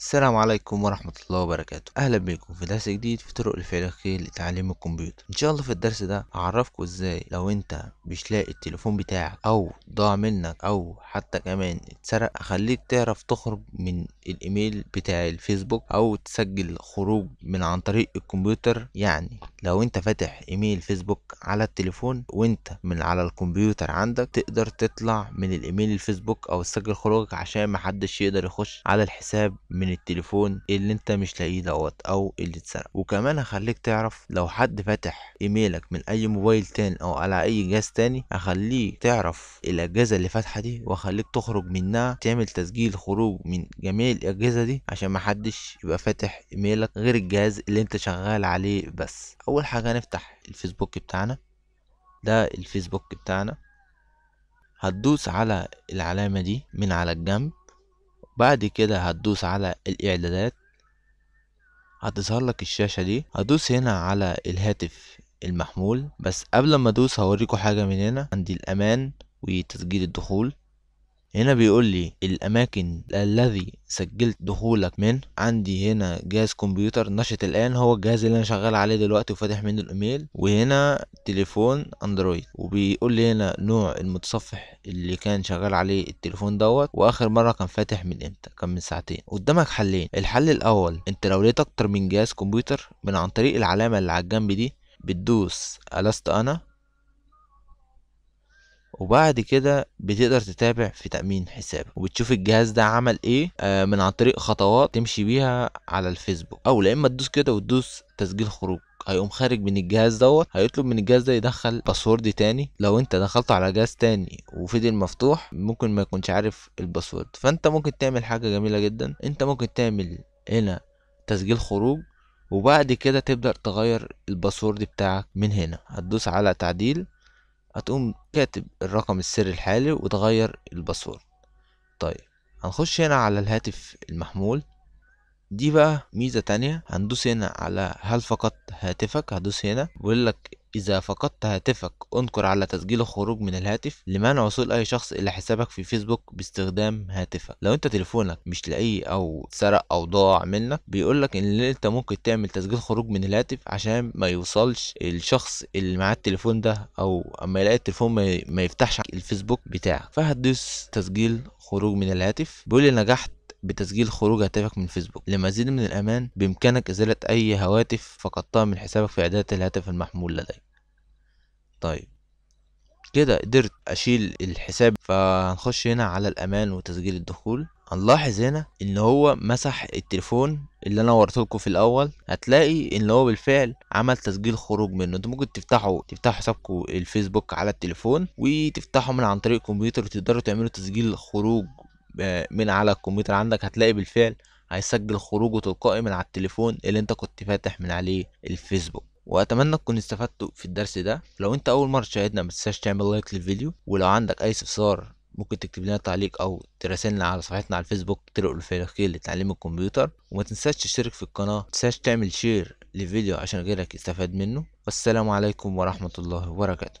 السلام عليكم ورحمة الله وبركاته أهلا بكم في درس جديد في طرق الفلكية لتعليم الكمبيوتر إن شاء الله في الدرس ده هعرفكم إزاي لو أنت مش لاقي التليفون بتاعك أو ضاع منك او حتى كمان اتسرق اخليك تعرف تخرج من الايميل بتاع الفيسبوك او تسجل خروج من عن طريق الكمبيوتر يعني لو انت فاتح ايميل فيسبوك على التليفون وانت من على الكمبيوتر عندك تقدر تطلع من الايميل الفيسبوك او تسجل خروجك عشان محدش يقدر يخش على الحساب من التليفون اللي انت مش لاقيه دوت او اللي اتسرق وكمان هخليك تعرف لو حد فاتح ايميلك من اي موبايل تاني او على اي جهاز تاني اخليه تعرف الاجهزه اللي فاتحه دي واخليك تخرج منها تعمل تسجيل خروج من جميع الاجهزه دي عشان محدش يبقى فاتح ايميلك غير الجهاز اللي انت شغال عليه بس اول حاجه هنفتح الفيسبوك بتاعنا ده الفيسبوك بتاعنا هتدوس على العلامه دي من على الجنب بعد كده هتدوس على الاعدادات هتظهر لك الشاشه دي هدوس هنا على الهاتف المحمول بس قبل ما ادوس هوريكم حاجه من هنا عندي الامان وتسجيل الدخول هنا بيقول لي الاماكن الذي سجلت دخولك من عندي هنا جهاز كمبيوتر نشط الان هو الجهاز اللي انا شغال عليه دلوقتي وفاتح منه الايميل وهنا تليفون اندرويد وبيقول لي هنا نوع المتصفح اللي كان شغال عليه التليفون دوت واخر مره كان فاتح من امتى كان من ساعتين قدامك حلين الحل الاول انت لو لقيت اكتر من جهاز كمبيوتر من عن طريق العلامه اللي على الجنب دي بتدوس الست انا وبعد كده بتقدر تتابع في تأمين حسابك وبتشوف الجهاز ده عمل ايه آه من عن طريق خطوات تمشي بيها على الفيسبوك او لا اما تدوس كده وتدوس تسجيل خروج هيقوم خارج من الجهاز دوت هيطلب من الجهاز ده يدخل باسورد تاني لو انت دخلت على جهاز تاني وفضل مفتوح ممكن ما يكونش عارف الباسورد فانت ممكن تعمل حاجه جميله جدا انت ممكن تعمل هنا تسجيل خروج وبعد كده تبدأ تغير الباسورد بتاعك من هنا هتدوس على تعديل هتقوم كاتب الرقم السري الحالي وتغير الباسورد طيب هنخش هنا على الهاتف المحمول دي بقى ميزة تانية هندوس هنا على هل فقط هاتفك هدوس هنا بيقول لك إذا فقدت هاتفك انكر على تسجيل الخروج من الهاتف لمنع وصول أي شخص إلى حسابك في فيسبوك باستخدام هاتفك لو أنت تليفونك مش لاقيه أو اتسرق أو ضاع منك بيقولك إن أنت ممكن تعمل تسجيل خروج من الهاتف عشان ما يوصلش الشخص اللي معاه التليفون ده أو أما يلاقي التليفون ما يفتحش الفيسبوك بتاعك فهتدوس تسجيل خروج من الهاتف بيقول لي نجحت بتسجيل خروج هاتفك من فيسبوك لمزيد من الأمان بإمكانك إزالة أي هواتف فقدتها من حسابك في إعدادات الهاتف المحمول لديك طيب كده قدرت أشيل الحساب فهنخش هنا على الأمان وتسجيل الدخول هنلاحظ هنا ان هو مسح التليفون اللي انا لكم في الاول هتلاقي ان هو بالفعل عمل تسجيل خروج منه انتوا ممكن تفتحوا تفتحوا حسابكم الفيسبوك على التليفون وتفتحوا من عن طريق الكمبيوتر وتقدروا تعملوا تسجيل خروج من على الكمبيوتر عندك هتلاقي بالفعل هيسجل خروجه تلقائي من على التليفون اللي انت كنت فاتح من عليه الفيسبوك واتمنى تكونوا استفدتوا في الدرس ده لو انت اول مره تشاهدنا ما تنساش تعمل لايك للفيديو ولو عندك اي استفسار ممكن تكتب لنا تعليق او تراسلنا على صفحتنا على الفيسبوك طرق الفلكيه لتعليم الكمبيوتر وما تنساش تشترك في القناه ما تنساش تعمل شير للفيديو عشان غيرك يستفاد منه والسلام عليكم ورحمه الله وبركاته